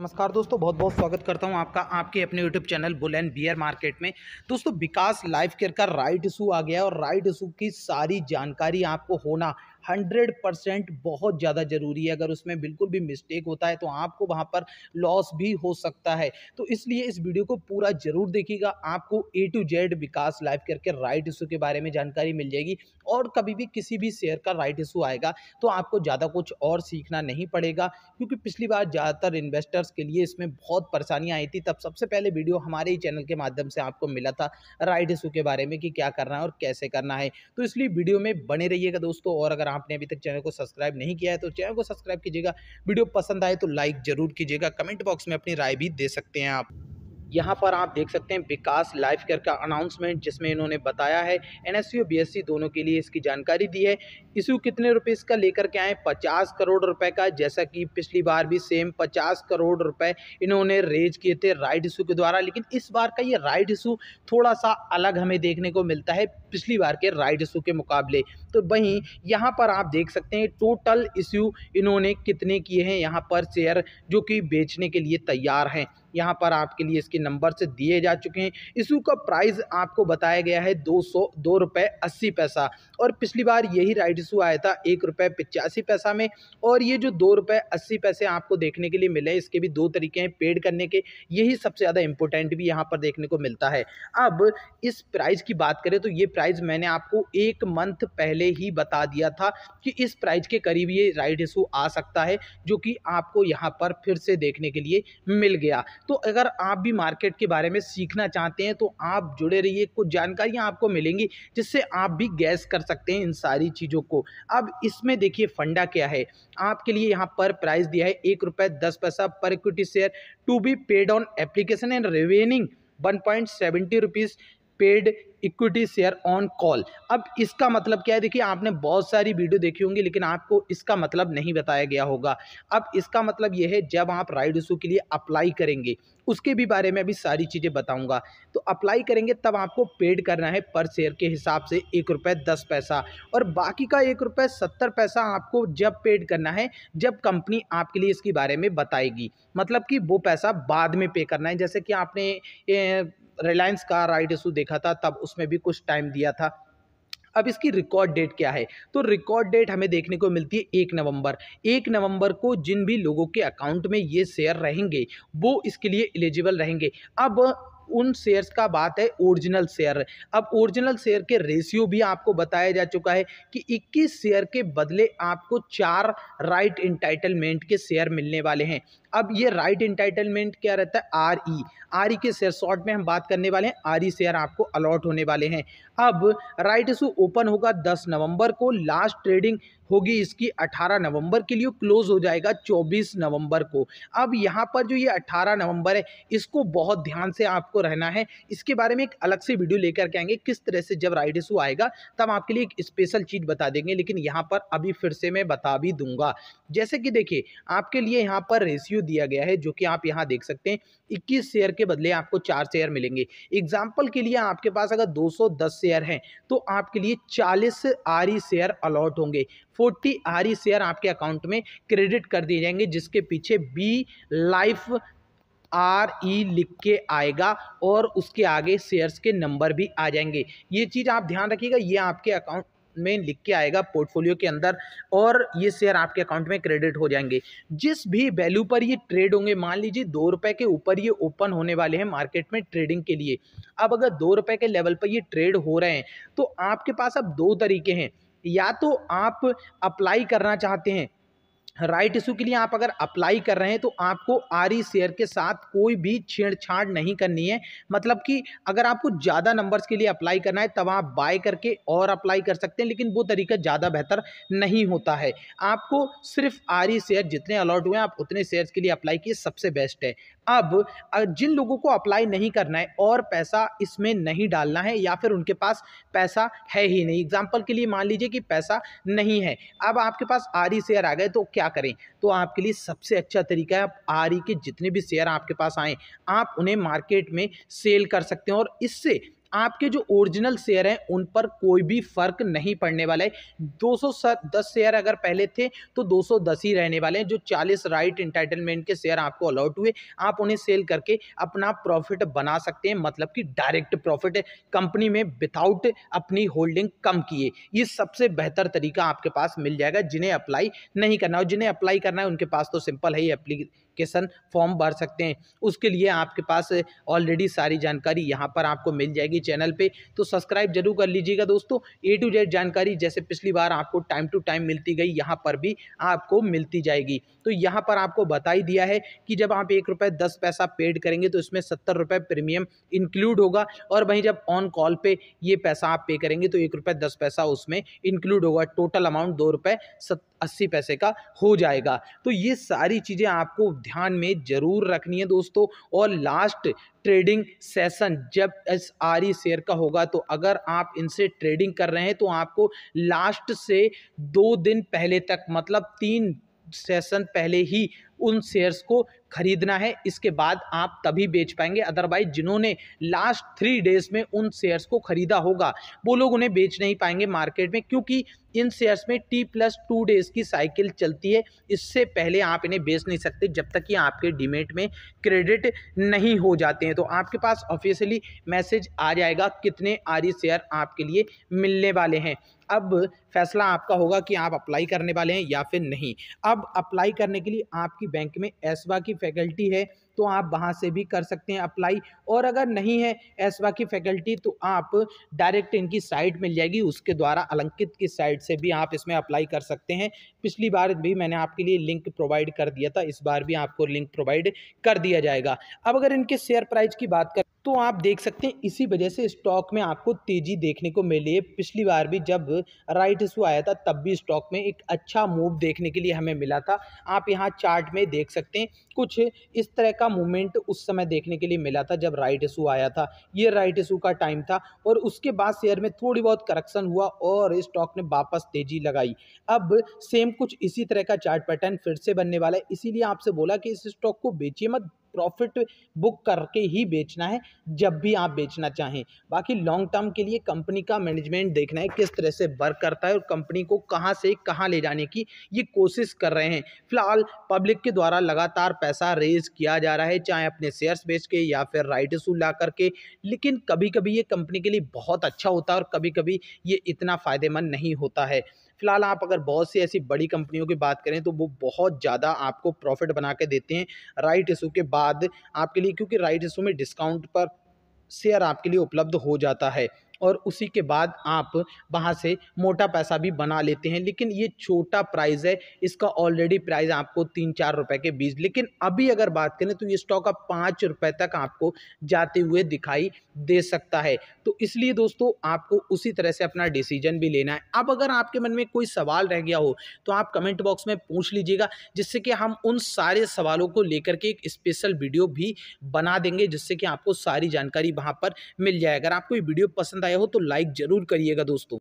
नमस्कार दोस्तों बहुत बहुत स्वागत करता हूं आपका आपके अपने YouTube channel bull and bear market में दोस्तों विकास लाइफ केयर का राइट इशू आ गया है और राइट इशू की सारी जानकारी आपको होना हंड्रेड परसेंट बहुत ज़्यादा ज़रूरी है अगर उसमें बिल्कुल भी मिस्टेक होता है तो आपको वहाँ पर लॉस भी हो सकता है तो इसलिए इस वीडियो को पूरा ज़रूर देखिएगा आपको A to Z Vikas live करके राइट इशू के बारे में जानकारी मिल जाएगी और कभी भी किसी भी शेयर का राइट इशू आएगा तो आपको ज़्यादा कुछ और सीखना नहीं पड़ेगा क्योंकि पिछली बार ज़्यादातर इन्वेस्टर्स के लिए इसमें बहुत परेशानियाँ आई थी तब सबसे पहले वीडियो हमारे ही चैनल के माध्यम से आपको मिला था राइट इशू के बारे में कि क्या करना है और कैसे करना है तो इसलिए वीडियो में बने रहिएगा दोस्तों और अगर आप आपने अभी तक चैनल को सब्सक्राइब नहीं किया है तो चैनल को सब्सक्राइब कीजिएगा वीडियो पसंद आए तो लाइक ज़रूर कीजिएगा कमेंट बॉक्स में अपनी राय भी दे सकते हैं आप यहाँ पर आप देख सकते हैं विकास लाइफ केयर का अनाउंसमेंट जिसमें इन्होंने बताया है एन एस बीएससी दोनों के लिए इसकी जानकारी दी है इशू कितने रुपए इसका लेकर के आए पचास करोड़ रुपए का जैसा कि पिछली बार भी सेम पचास करोड़ रुपए इन्होंने रेज किए थे राइट इशू के द्वारा लेकिन इस बार का ये राइट इशू थोड़ा सा अलग हमें देखने को मिलता है पिछली बार के राइट इशू के मुकाबले तो वहीं यहाँ पर आप देख सकते हैं टोटल इशू इन्होंने कितने किए हैं यहाँ पर शेयर जो कि बेचने के लिए तैयार हैं यहाँ पर आपके लिए इसके नंबर से दिए जा चुके हैं इशू का प्राइस आपको बताया गया है दो सौ दो रुपये अस्सी पैसा और पिछली बार यही राइट इशू आया था एक रुपये पचासी पैसा में और ये जो दो रुपये अस्सी पैसे आपको देखने के लिए मिले इसके भी दो तरीके हैं पेड करने के यही सबसे ज़्यादा इंपॉर्टेंट भी यहाँ पर देखने को मिलता है अब इस प्राइज़ की बात करें तो ये प्राइज़ मैंने आपको एक मंथ पहले ही बता दिया था कि इस प्राइज़ के करीब ये राइट इशू आ सकता है जो कि आपको यहाँ पर फिर से देखने के लिए मिल गया तो अगर आप भी मार्केट के बारे में सीखना चाहते हैं तो आप जुड़े रहिए कुछ जानकारियाँ आपको मिलेंगी जिससे आप भी गैस कर सकते हैं इन सारी चीज़ों को अब इसमें देखिए फंडा क्या है आपके लिए यहाँ पर प्राइस दिया है एक रुपये दस पैसा पर equity share to be paid on application and remaining one point seventy rupees paid equity share on call अब इसका मतलब क्या है देखिए आपने बहुत सारी वीडियो देखी होंगी लेकिन आपको इसका मतलब नहीं बताया गया होगा अब इसका मतलब यह है जब आप राइड इशू के लिए अप्लाई करेंगे उसके भी बारे में अभी सारी चीज़ें बताऊंगा तो अप्लाई करेंगे तब आपको पेड करना है पर शेयर के हिसाब से एक रुपये दस पैसा और बाकी का एक रुपये सत्तर पैसा आपको जब पेड करना है जब कंपनी आपके लिए इसके बारे में बताएगी मतलब कि वो पैसा बाद में पे करना है जैसे कि आपने रिलायंस का राइट इशू देखा था तब उसमें भी कुछ टाइम दिया था अब इसकी रिकॉर्ड डेट क्या है तो रिकॉर्ड डेट हमें देखने को मिलती है एक नवंबर एक नवंबर को जिन भी लोगों के अकाउंट में ये शेयर रहेंगे वो इसके लिए एलिजिबल रहेंगे अब उन शेयर्स का बात है ओरिजिनल शेयर अब ओरिजिनल शेयर के रेशियो भी आपको बताया जा चुका है कि 21 शेयर के बदले आपको चार राइट इंटाइटलमेंट के शेयर मिलने वाले हैं अब ये राइट इंटाइटलमेंट क्या रहता है आर ई आर ई के शेयर शॉर्ट में हम बात करने वाले हैं आर ई शेयर आपको अलॉट होने वाले हैं अब राइट इशू ओपन होगा 10 नवंबर को लास्ट ट्रेडिंग होगी इसकी 18 नवंबर के लिए क्लोज हो जाएगा 24 नवंबर को अब यहाँ पर जो ये 18 नवंबर है इसको बहुत ध्यान से आपको रहना है इसके बारे में एक अलग से वीडियो लेकर के आएंगे किस तरह से जब राइड इशू आएगा तब आपके लिए एक स्पेशल चीज़ बता देंगे लेकिन यहाँ पर अभी फिर से मैं बता भी दूंगा जैसे कि देखिए आपके लिए यहाँ पर रेशियो दिया गया है जो कि आप यहाँ देख सकते हैं इक्कीस शेयर के बदले आपको चार शेयर मिलेंगे एग्जाम्पल के लिए आपके पास अगर दो शेयर हैं तो आपके लिए चालीस आरी शेयर अलॉट होंगे फोर्टी आर शेयर आपके अकाउंट में क्रेडिट कर दिए जाएंगे जिसके पीछे बी लाइफ आर ई लिख के आएगा और उसके आगे शेयर्स के नंबर भी आ जाएंगे ये चीज़ आप ध्यान रखिएगा ये आपके अकाउंट में लिख के आएगा पोर्टफोलियो के अंदर और ये शेयर आपके अकाउंट में क्रेडिट हो जाएंगे जिस भी वैल्यू पर ये ट्रेड होंगे मान लीजिए दो रुपए के ऊपर ये ओपन होने वाले हैं मार्केट में ट्रेडिंग के लिए अब अगर दो रुपए के लेवल पर ये ट्रेड हो रहे हैं तो आपके पास अब दो तरीके हैं या तो आप अप्लाई करना चाहते हैं राइट इशू के लिए आप अगर अप्लाई कर रहे हैं तो आपको आरी शेयर के साथ कोई भी छेड़छाड़ नहीं करनी है मतलब कि अगर आपको ज़्यादा नंबर्स के लिए अप्लाई करना है तब आप बाय करके और अप्लाई कर सकते हैं लेकिन वो तरीका ज़्यादा बेहतर नहीं होता है आपको सिर्फ आरी शेयर जितने अलॉट हुए हैं आप उतने शेयर्स के लिए अप्लाई किए सबसे बेस्ट है अब जिन लोगों को अप्लाई नहीं करना है और पैसा इसमें नहीं डालना है या फिर उनके पास पैसा है ही नहीं एग्जाम्पल के लिए मान लीजिए कि पैसा नहीं है अब आपके पास आर शेयर आ गए तो क्या करें तो आपके लिए सबसे अच्छा तरीका है आप आर के जितने भी शेयर आपके पास आएँ आप उन्हें मार्केट में सेल कर सकते हैं और इससे आपके जो ओरिजिनल शेयर हैं उन पर कोई भी फर्क नहीं पड़ने वाला है दो दस शेयर अगर पहले थे तो 210 ही रहने वाले हैं जो 40 राइट इंटाइटलमेंट के शेयर आपको अलॉट हुए आप उन्हें सेल करके अपना प्रॉफिट बना सकते हैं मतलब कि डायरेक्ट प्रॉफिट कंपनी में विथआउट अपनी होल्डिंग कम किए ये सबसे बेहतर तरीका आपके पास मिल जाएगा जिन्हें अप्लाई नहीं करना हो जिन्हें अप्लाई करना है उनके पास तो सिंपल है ही केसन फॉर्म भर सकते हैं उसके लिए आपके पास ऑलरेडी सारी जानकारी यहाँ पर आपको मिल जाएगी रहेगी चैनल पे तो सब्सक्राइब जरूर कर लीजिएगा दोस्तों ए टू जेड जानकारी जैसे पिछली बार आपको टाइम टू टाइम मिलती गई यहाँ पर भी आपको मिलती जाएगी तो यहाँ पर आपको बता ही दिया है कि जब आप एक रुपये दस पैसा पेड करेंगे तो इसमें सत्तर रुपये प्रीमियम इंक्लूड होगा और वहीं जब ऑन कॉल पे ये पैसा आप पे करेंगे तो एक रुपये दस पैसा उसमें इंक्लूड होगा टोटल अमाउंट दो रुपये अस्सी पैसे का हो जाएगा तो ये सारी चीज़ें आपको ध्यान में ज़रूर रखनी है दोस्तों और लास्ट ट्रेडिंग सेशन जब एस आर ई शेयर का होगा तो अगर आप इनसे ट्रेडिंग कर रहे हैं तो आपको लास्ट से दो दिन पहले तक मतलब तीन सेशन पहले ही उन शेयर्स को खरीदना है इसके बाद आप तभी बेच पाएंगे अदरवाइज जिन्होंने लास्ट थ्री डेज में उन शेयर्स को खरीदा होगा वो लोग उन्हें बेच नहीं पाएंगे मार्केट में क्योंकि इन शेयर्स में टी प्लस टू डेज की साइकिल चलती है इससे पहले आप इन्हें बेच नहीं सकते जब तक कि आपके डिमेट में क्रेडिट नहीं हो जाते हैं तो आपके पास ऑफिशियली मैसेज आ जाएगा कितने आर शेयर आपके लिए मिलने वाले हैं अब फैसला आपका होगा कि आप अप्लाई करने वाले हैं या फिर नहीं अब अप्लाई करने के लिए आपकी आपकी बैंक में एसवा की फैकल्टी है तो आप वहाँ से भी कर सकते हैं अप्लाई और अगर नहीं है एसवा की फैकल्टी तो आप डायरेक्ट इनकी साइट मिल जाएगी उसके द्वारा अलंकित की साइट से भी आप इसमें अप्लाई कर सकते हैं पिछली बार भी मैंने आपके लिए लिंक प्रोवाइड कर दिया था इस बार भी आपको लिंक प्रोवाइड कर दिया जाएगा अब अगर इनके शेयर प्राइस की बात करें तो आप देख सकते हैं इसी वजह से स्टॉक में आपको तेज़ी देखने को मिली है पिछली बार भी जब राइट इशू आया था तब भी स्टॉक में एक अच्छा मूव देखने के लिए हमें मिला था आप यहाँ चार्ट में देख सकते हैं कुछ इस तरह का मूवमेंट उस समय देखने के लिए मिला था जब राइट इशू आया था ये राइट इशू का टाइम था और उसके बाद शेयर में थोड़ी बहुत करक्शन हुआ और स्टॉक ने वापस तेज़ी लगाई अब सेम कुछ इसी तरह का चार्ट पैटर्न फिर से बनने वाला है इसीलिए आपसे बोला कि इस स्टॉक को बेचिए मत प्रॉफिट बुक करके ही बेचना है जब भी आप बेचना चाहें बाकी लॉन्ग टर्म के लिए कंपनी का मैनेजमेंट देखना है किस तरह से वर्क करता है और कंपनी को कहाँ से कहाँ ले जाने की ये कोशिश कर रहे हैं फिलहाल पब्लिक के द्वारा लगातार पैसा रेज किया जा रहा है चाहे अपने शेयर्स बेच के या फिर राइट इशू ला करके लेकिन कभी कभी ये कंपनी के लिए बहुत अच्छा होता है और कभी कभी ये इतना फ़ायदेमंद नहीं होता है फिलहाल आप अगर बहुत सी ऐसी बड़ी कंपनियों की बात करें तो वो बहुत ज़्यादा आपको प्रॉफिट बना के देते हैं राइट इशू के बाद आपके लिए क्योंकि राइट इशू में डिस्काउंट पर शेयर आपके लिए उपलब्ध हो जाता है और उसी के बाद आप वहाँ से मोटा पैसा भी बना लेते हैं लेकिन ये छोटा प्राइस है इसका ऑलरेडी प्राइस आपको तीन चार रुपए के बीच लेकिन अभी अगर बात करें तो ये स्टॉक अब पाँच रुपए तक आपको जाते हुए दिखाई दे सकता है तो इसलिए दोस्तों आपको उसी तरह से अपना डिसीजन भी लेना है अब अगर आपके मन में कोई सवाल रह गया हो तो आप कमेंट बॉक्स में पूछ लीजिएगा जिससे कि हम उन सारे सवालों को लेकर के एक स्पेशल वीडियो भी बना देंगे जिससे कि आपको सारी जानकारी वहाँ पर मिल जाए अगर आपको ये वीडियो पसंद आया हो तो लाइक ज़रूर करिएगा दोस्तों